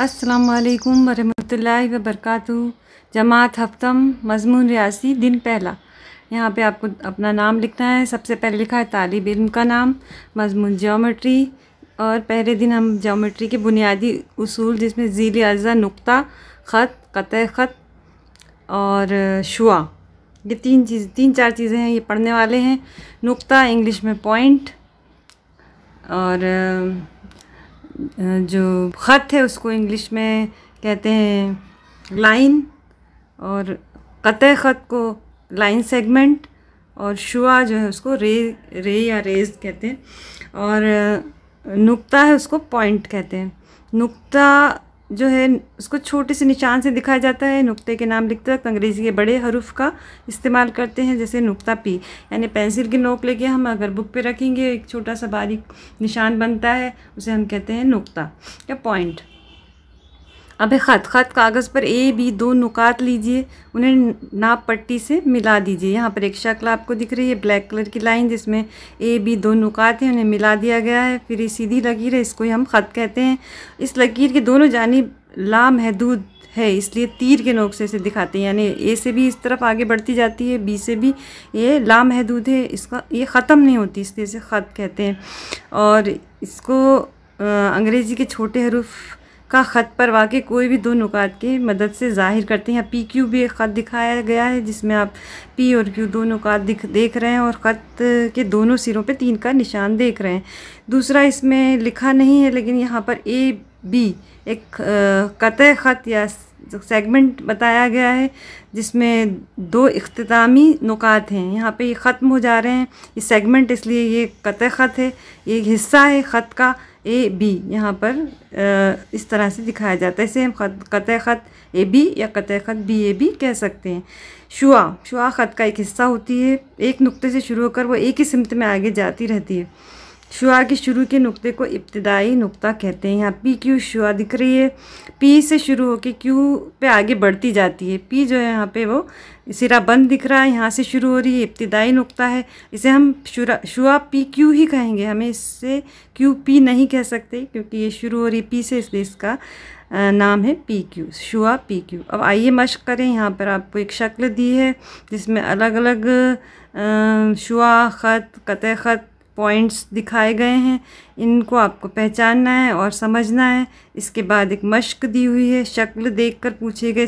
अस्सलाम वरहमतुल्लाहि वबरकातु जमात हफ्तम मजमून रियासी दिन पहला यहाँ पे आपको अपना नाम लिखना है सबसे पहले लिखा है तालिब इल्म का नाम मजमून जोमेट्री और पहले दिन हम जोमेट्री के बुनियादी उसूल जिसमें ज़ील अज़ा नुक्ता ख़त क़त ख़त और शुआ ये तीन चीज़ तीन चार चीज़ें हैं ये पढ़ने वाले हैं नुक्ता इंग्लिश में पॉइंट और जो ख़त है उसको इंग्लिश में कहते हैं लाइन और क़त ख़त को लाइन सेगमेंट और शुआ जो है उसको रे रे या रेज कहते हैं और नुक्ता है उसको पॉइंट कहते हैं नुक्ता जो है उसको छोटे से निशान से दिखाया जाता है नुक्ते के नाम लिखते वक्त अंग्रेज़ी के बड़े हरूफ का इस्तेमाल करते हैं जैसे नुक्ता पी यानी पेंसिल की नोक लेके हम अगर बुक पे रखेंगे एक छोटा सा बारीक निशान बनता है उसे हम कहते हैं नुक्ता या पॉइंट अब ख़त ख़त कागज़ पर ए बी दो नुकात लीजिए उन्हें नाप पट्टी से मिला दीजिए यहाँ पर एक शक्ल आपको दिख रही है ब्लैक कलर की लाइन जिसमें ए बी दो नुकात हैं उन्हें मिला दिया गया है फिर ये सीधी लकीर है इसको हम ख़त कहते हैं इस लकीर के दोनों जानी लामहदूद है इसलिए तीर के नोक से इसे दिखाते हैं यानी ए से भी इस तरफ आगे बढ़ती जाती है बी से भी ये लामहदूद है इसका ये ख़त्म नहीं होती इसलिए इसे ख़त कहते हैं और इसको अंग्रेज़ी के छोटे हरूफ का ख़त पर वाक़ कोई भी दो नुकात की मदद से ज़ाहिर करते हैं पी क्यू भी एक ख़त दिखाया गया है जिसमें आप पी और क्यू दो नुकात दिख देख रहे हैं और ख़त के दोनों सिरों पे तीन का निशान देख रहे हैं दूसरा इसमें लिखा नहीं है लेकिन यहाँ पर ए बी एक कत ख़त या सेगमेंट बताया गया है जिसमें दो अख्तामी नुकात हैं यहाँ पे ये ख़त्म हो जा रहे हैं ये सेगमेंट इसलिए ये कत ख़त है ये हिस्सा है ख़त का ए बी यहाँ पर इस तरह से दिखाया जाता है इसे हम खत कत ख़त ए बी या कत ख़त बी ए बी कह सकते हैं शुआ शुआ ख़त का एक हिस्सा होती है एक नुक्ते से शुरू होकर वो एक ही सिमत में आगे जाती रहती है शुआर के शुरू के नुक्ते को इब्तदाई नुक्ता कहते हैं यहाँ पी क्यू शुआ दिख रही है पी से शुरू होकर क्यू पे आगे बढ़ती जाती है पी जो है यहाँ पे वो सिरा बंद दिख रहा है यहाँ से शुरू हो रही है इब्तदाई नुक्ता है इसे हम शुरा शुआ पी क्यू ही कहेंगे हमें इससे क्यू पी नहीं कह सकते क्योंकि ये शुरू हो रही है पी से इसलिए इसका नाम है पी क्यू शुआ पी क्यू अब आइए मश्क करें यहाँ पर आपको एक शक्ल दी है जिसमें अलग अलग शुआ ख़त कत ख़त पॉइंट्स दिखाए गए हैं इनको आपको पहचानना है और समझना है इसके बाद एक मश्क दी हुई है शक्ल देखकर पूछे गए